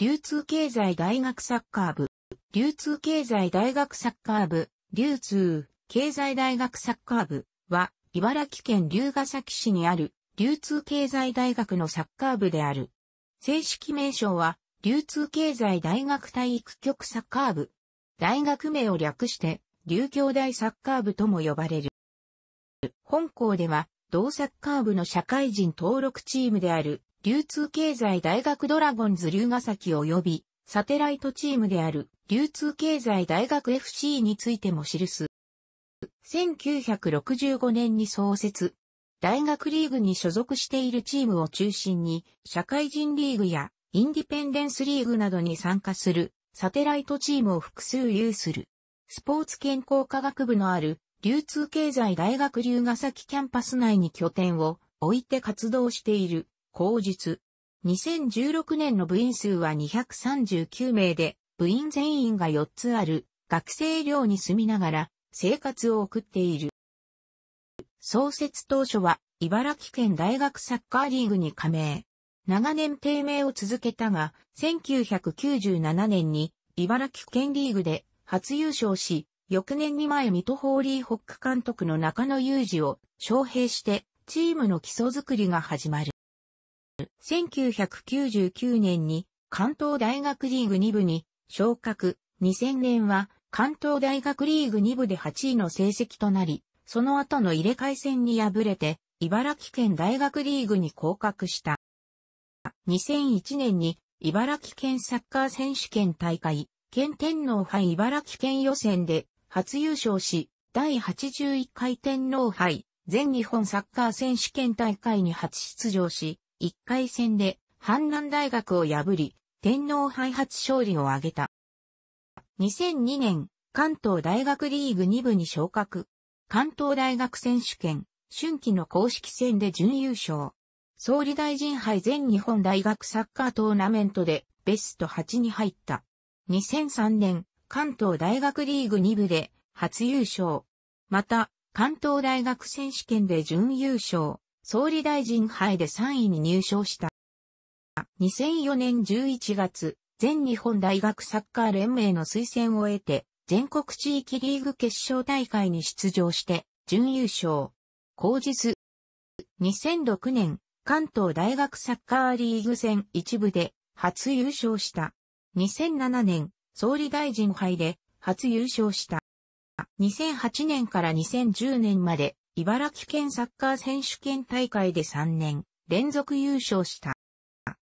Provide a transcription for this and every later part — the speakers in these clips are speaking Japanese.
流通経済大学サッカー部、流通経済大学サッカー部、流通経済大学サッカー部は、茨城県龍ヶ崎市にある流通経済大学のサッカー部である。正式名称は、流通経済大学体育局サッカー部。大学名を略して、流教大サッカー部とも呼ばれる。本校では、同サッカー部の社会人登録チームである、流通経済大学ドラゴンズ龍ヶ崎及び、サテライトチームである、流通経済大学 FC についても記す。1965年に創設。大学リーグに所属しているチームを中心に、社会人リーグやインディペンデンスリーグなどに参加するサテライトチームを複数有する。スポーツ健康科学部のある流通経済大学龍ヶ崎キャンパス内に拠点を置いて活動している口述。2016年の部員数は239名で、部員全員が4つある、学生寮に住みながら、生活を送っている。創設当初は、茨城県大学サッカーリーグに加盟。長年低迷を続けたが、1997年に茨城県リーグで初優勝し、翌年に前水戸ホーリーホック監督の中野裕二を招聘してチームの基礎づくりが始まる。1999年に関東大学リーグ2部に昇格、2000年は関東大学リーグ2部で8位の成績となり、その後の入れ替え戦に敗れて、茨城県大学リーグに降格した。2001年に茨城県サッカー選手権大会、県天皇杯茨城県予選で初優勝し、第81回天皇杯全日本サッカー選手権大会に初出場し、1回戦で、阪南大学を破り、天皇杯初勝利を挙げた。2002年、関東大学リーグ2部に昇格。関東大学選手権、春季の公式戦で準優勝。総理大臣杯全日本大学サッカートーナメントでベスト8に入った。2003年、関東大学リーグ2部で初優勝。また、関東大学選手権で準優勝。総理大臣杯で3位に入賞した。2004年11月、全日本大学サッカー連盟の推薦を得て、全国地域リーグ決勝大会に出場して、準優勝。後日、2006年、関東大学サッカーリーグ戦一部で、初優勝した。2007年、総理大臣杯で、初優勝した。2008年から2010年まで、茨城県サッカー選手権大会で3年連続優勝した。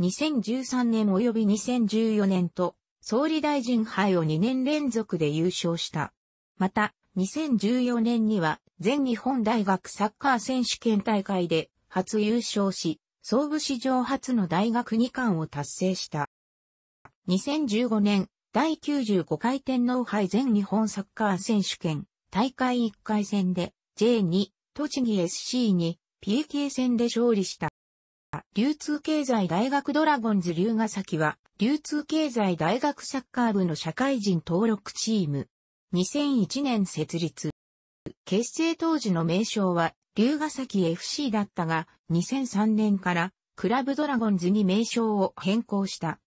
2013年及び2014年と総理大臣杯を2年連続で優勝した。また、2014年には全日本大学サッカー選手権大会で初優勝し、総武史上初の大学2冠を達成した。2015年、第95回天皇杯全日本サッカー選手権大会1回戦で J2、栃木 SC に PK 戦で勝利した。流通経済大学ドラゴンズ龍ヶ崎は、流通経済大学サッカー部の社会人登録チーム。2001年設立。結成当時の名称は、龍ヶ崎 FC だったが、2003年から、クラブドラゴンズに名称を変更した。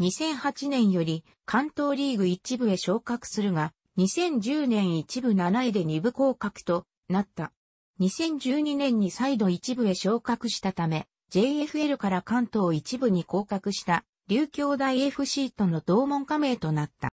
2008年より関東リーグ1部へ昇格するが、2010年1部7位で2部降格となった。2012年に再度一部へ昇格したため、JFL から関東一部に降格した琉球大 FC との同門加盟となった。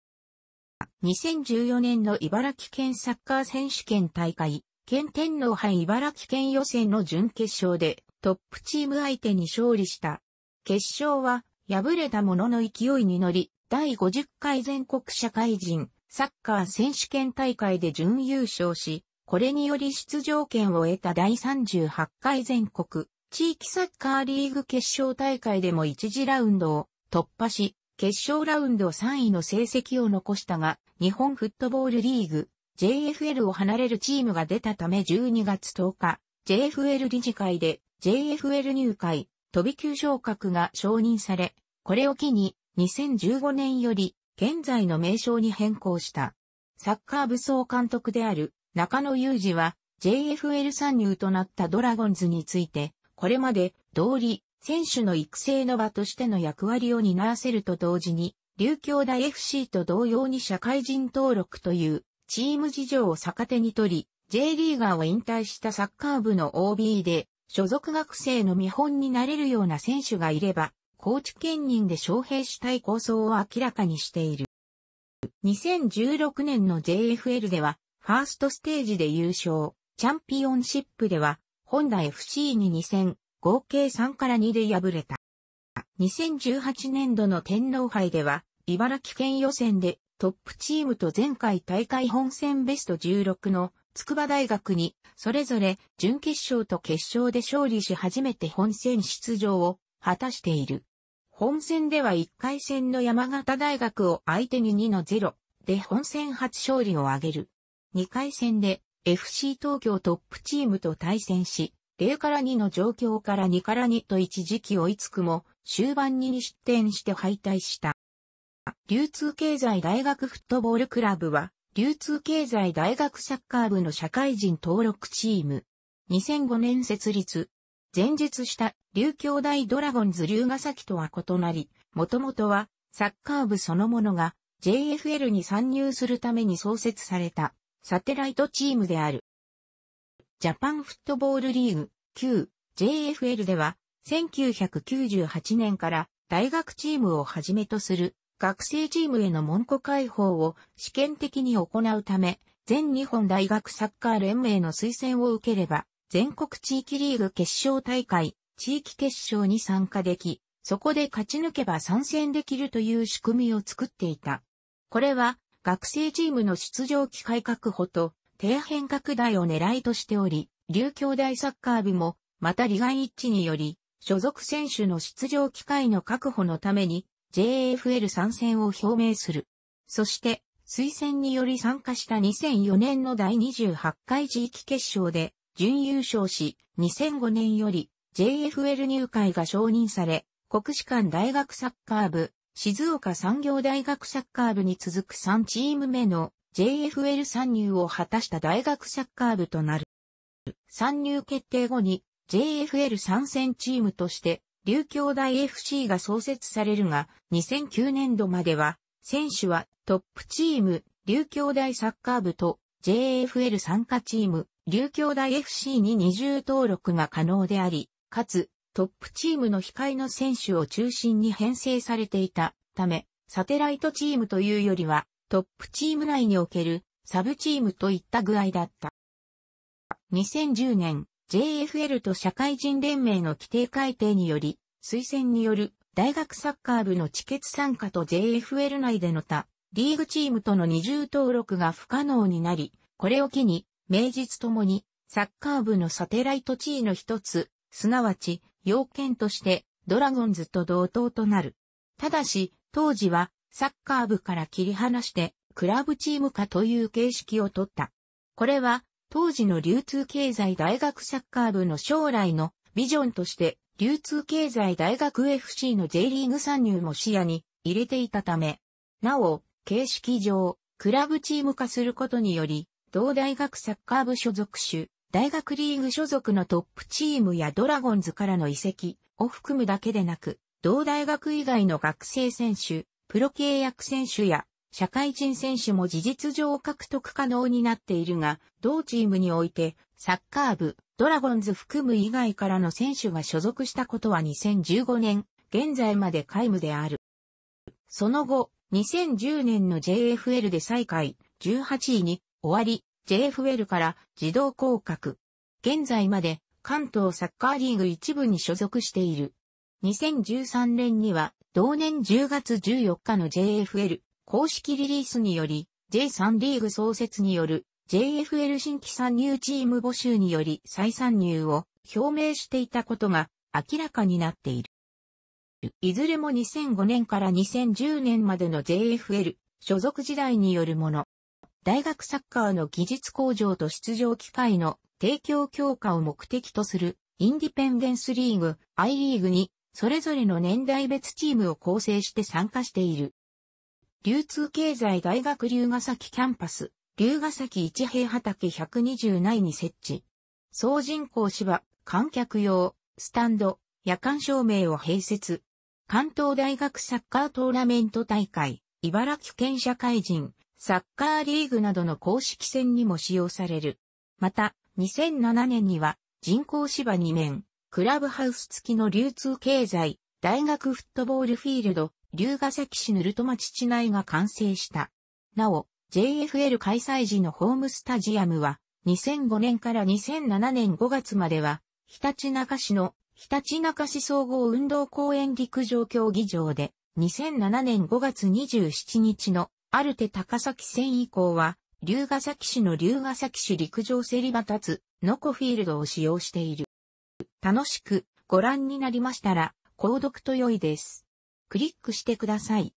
2014年の茨城県サッカー選手権大会、県天皇杯茨城県予選の準決勝でトップチーム相手に勝利した。決勝は敗れた者のの勢いに乗り、第50回全国社会人サッカー選手権大会で準優勝し、これにより出場権を得た第38回全国地域サッカーリーグ決勝大会でも1次ラウンドを突破し、決勝ラウンド3位の成績を残したが、日本フットボールリーグ JFL を離れるチームが出たため12月10日、JFL 理事会で JFL 入会、飛び級昇格が承認され、これを機に2015年より現在の名称に変更した。サッカー武装監督である中野裕二は JFL 参入となったドラゴンズについて、これまで通り選手の育成の場としての役割を担わせると同時に、琉球大 FC と同様に社会人登録というチーム事情を逆手に取り、J リーガーを引退したサッカー部の OB で、所属学生の見本になれるような選手がいれば、高知県人で招聘したい構想を明らかにしている。2016年の JFL では、ファーストステージで優勝、チャンピオンシップでは、本来 FC に2戦、合計3から2で敗れた。2018年度の天皇杯では、茨城県予選でトップチームと前回大会本戦ベスト16の筑波大学に、それぞれ準決勝と決勝で勝利し初めて本戦出場を果たしている。本戦では1回戦の山形大学を相手に2の0で本戦初勝利を挙げる。2回戦で FC 東京トップチームと対戦し、0から2の状況から2から2と一時期追いつくも、終盤に2失点して敗退した。流通経済大学フットボールクラブは、流通経済大学サッカー部の社会人登録チーム。2005年設立。前述した流兄弟ドラゴンズ龍ヶ崎とは異なり、もともとはサッカー部そのものが JFL に参入するために創設されたサテライトチームである。ジャパンフットボールリーグ、旧 JFL では、1998年から大学チームをはじめとする学生チームへの門戸開放を試験的に行うため、全日本大学サッカー連盟の推薦を受ければ、全国地域リーグ決勝大会、地域決勝に参加でき、そこで勝ち抜けば参戦できるという仕組みを作っていた。これは学生チームの出場機会確保と、底辺拡大を狙いとしており、琉球大サッカー部も、また利害一致により、所属選手の出場機会の確保のために、JFL 参戦を表明する。そして、推薦により参加した2004年の第28回地域決勝で、準優勝し、2005年より JFL 入会が承認され、国士館大学サッカー部、静岡産業大学サッカー部に続く3チーム目の JFL 参入を果たした大学サッカー部となる。参入決定後に JFL 参戦チームとして琉球大 FC が創設されるが2009年度までは選手はトップチーム琉球大サッカー部と JFL 参加チーム琉球大 FC に二重登録が可能であり、かつトップチームの控えの選手を中心に編成されていたため、サテライトチームというよりは、トップチーム内におけるサブチームといった具合だった。2010年、JFL と社会人連盟の規定改定により、推薦による大学サッカー部の地決参加と JFL 内での他、リーグチームとの二重登録が不可能になり、これを機に、名実ともに、サッカー部のサテライト地位の一つ、すなわち、要件としてドラゴンズと同等となる。ただし、当時はサッカー部から切り離してクラブチーム化という形式をとった。これは当時の流通経済大学サッカー部の将来のビジョンとして流通経済大学 FC の J リーグ参入も視野に入れていたため、なお、形式上、クラブチーム化することにより、同大学サッカー部所属種、大学リーグ所属のトップチームやドラゴンズからの移籍を含むだけでなく、同大学以外の学生選手、プロ契約選手や社会人選手も事実上獲得可能になっているが、同チームにおいて、サッカー部、ドラゴンズ含む以外からの選手が所属したことは2015年、現在まで皆無である。その後、2010年の JFL で再開、18位に終わり、JFL から自動降格。現在まで関東サッカーリーグ一部に所属している。2013年には同年10月14日の JFL 公式リリースにより J3 リーグ創設による JFL 新規参入チーム募集により再参入を表明していたことが明らかになっている。いずれも2005年から2010年までの JFL 所属時代によるもの。大学サッカーの技術向上と出場機会の提供強化を目的とするインディペンデンスリーグ、I リーグに、それぞれの年代別チームを構成して参加している。流通経済大学龍ヶ崎キャンパス、龍ヶ崎一平畑120内に設置。総人口芝、観客用、スタンド、夜間照明を併設。関東大学サッカートーナメント大会、茨城県社会人、サッカーリーグなどの公式戦にも使用される。また、2007年には人工芝2面、クラブハウス付きの流通経済、大学フットボールフィールド、龍ヶ崎市ヌルト町地内が完成した。なお、JFL 開催時のホームスタジアムは、2005年から2007年5月までは、ひたちなか市のひたちなか市総合運動公園陸上競技場で、2007年5月27日のアルテ高崎線以降は、龍ヶ崎市の龍ヶ崎市陸上競り場立つ、ノコフィールドを使用している。楽しくご覧になりましたら、購読と良いです。クリックしてください。